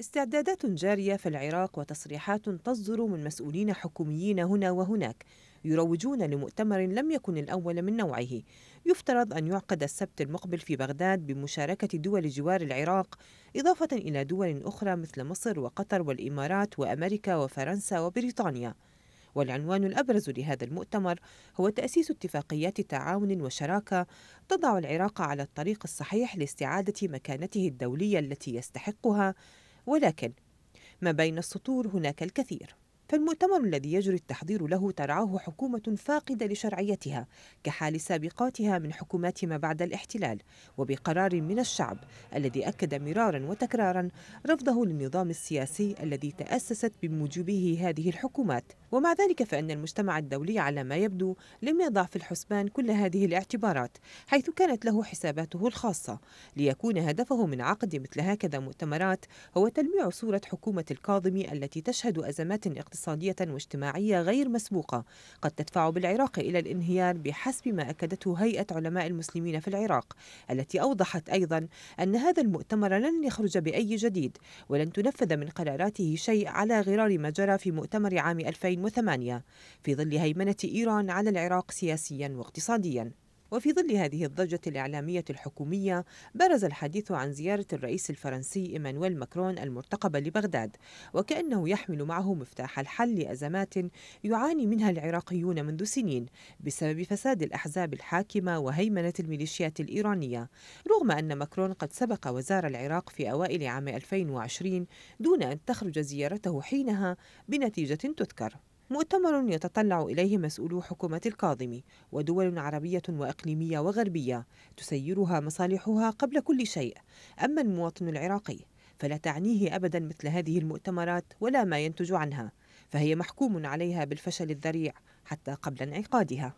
استعدادات جارية في العراق وتصريحات تصدر من مسؤولين حكوميين هنا وهناك يروجون لمؤتمر لم يكن الأول من نوعه يفترض أن يعقد السبت المقبل في بغداد بمشاركة دول جوار العراق إضافة إلى دول أخرى مثل مصر وقطر والإمارات وأمريكا وفرنسا وبريطانيا والعنوان الأبرز لهذا المؤتمر هو تأسيس اتفاقيات تعاون وشراكة تضع العراق على الطريق الصحيح لاستعادة مكانته الدولية التي يستحقها ولكن ما بين السطور هناك الكثير فالمؤتمر الذي يجري التحضير له ترعاه حكومة فاقدة لشرعيتها كحال سابقاتها من حكومات ما بعد الاحتلال وبقرار من الشعب الذي أكد مرارا وتكرارا رفضه للنظام السياسي الذي تأسست بموجبه هذه الحكومات ومع ذلك فإن المجتمع الدولي على ما يبدو لم يضع في الحسبان كل هذه الاعتبارات حيث كانت له حساباته الخاصة ليكون هدفه من عقد مثل هكذا مؤتمرات هو تلميع صورة حكومة الكاظمي التي تشهد أزمات اقتصادية اقتصادية واجتماعية غير مسبوقة قد تدفع بالعراق إلى الانهيار بحسب ما أكدته هيئة علماء المسلمين في العراق التي أوضحت أيضا أن هذا المؤتمر لن يخرج بأي جديد ولن تنفذ من قراراته شيء على غرار ما جرى في مؤتمر عام 2008 في ظل هيمنة إيران على العراق سياسيا واقتصاديا وفي ظل هذه الضجة الإعلامية الحكومية برز الحديث عن زيارة الرئيس الفرنسي إيمانويل ماكرون المرتقبة لبغداد وكأنه يحمل معه مفتاح الحل لأزمات يعاني منها العراقيون منذ سنين بسبب فساد الأحزاب الحاكمة وهيمنة الميليشيات الإيرانية رغم أن ماكرون قد سبق وزار العراق في أوائل عام 2020 دون أن تخرج زيارته حينها بنتيجة تذكر مؤتمر يتطلع إليه مسؤولو حكومة الكاظم ودول عربية وإقليمية وغربية تسيرها مصالحها قبل كل شيء أما المواطن العراقي فلا تعنيه أبدا مثل هذه المؤتمرات ولا ما ينتج عنها فهي محكوم عليها بالفشل الذريع حتى قبل انعقادها